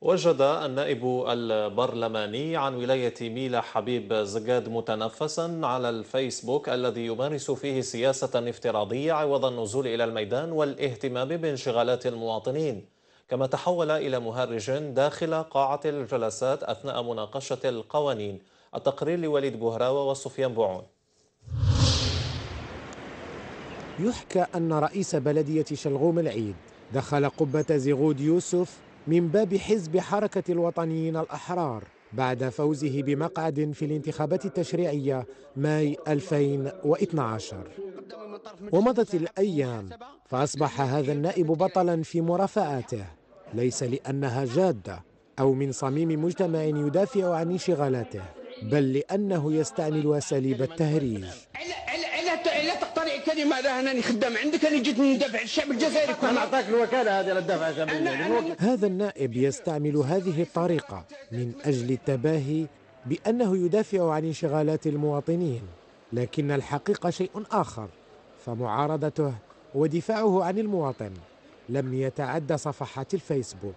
وجد النائب البرلماني عن ولاية ميلا حبيب زجاد متنفسا على الفيسبوك الذي يمارس فيه سياسة افتراضية عوض النزول إلى الميدان والاهتمام بانشغالات المواطنين كما تحول إلى مهرج داخل قاعة الجلسات أثناء مناقشة القوانين التقرير لوليد بوهراوة وسفيان بوعون يحكى أن رئيس بلدية شلغوم العيد دخل قبة زغود يوسف من باب حزب حركة الوطنيين الأحرار بعد فوزه بمقعد في الانتخابات التشريعية ماي 2012 ومضت الأيام فأصبح هذا النائب بطلا في مرافعاته ليس لأنها جادة أو من صميم مجتمع يدافع عن انشغالاته بل لأنه يستعمل أساليب التهريج الا الا تقتنع كلمه هذا انا خدام عندك انا جيت ندافع الشعب الجزائري كله نعطيك الوكاله هذه للدفع الشعب هذا النائب يستعمل هذه الطريقه من اجل التباهي بانه يدافع عن انشغالات المواطنين لكن الحقيقه شيء اخر فمعارضته ودفاعه عن المواطن لم يتعدى صفحات الفيسبوك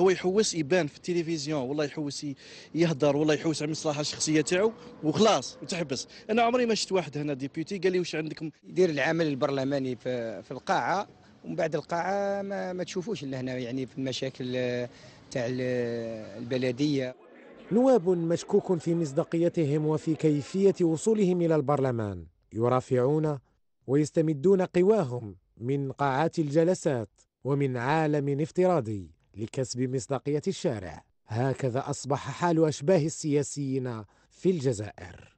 هو يحوس يبان في التلفزيون والله يحوس يهدر والله يحوس على المصلحه الشخصيه تاعو وخلاص وتحبس انا عمري ما شفت واحد هنا ديبيوتي قال لي واش عندكم يدير العمل البرلماني في, في القاعه ومن بعد القاعه ما, ما تشوفوش هنا يعني في المشاكل تاع البلديه نواب مشكوك في مصداقيتهم وفي كيفيه وصولهم الى البرلمان يرافعون ويستمدون قواهم من قاعات الجلسات ومن عالم افتراضي لكسب مصداقية الشارع هكذا أصبح حال أشباه السياسيين في الجزائر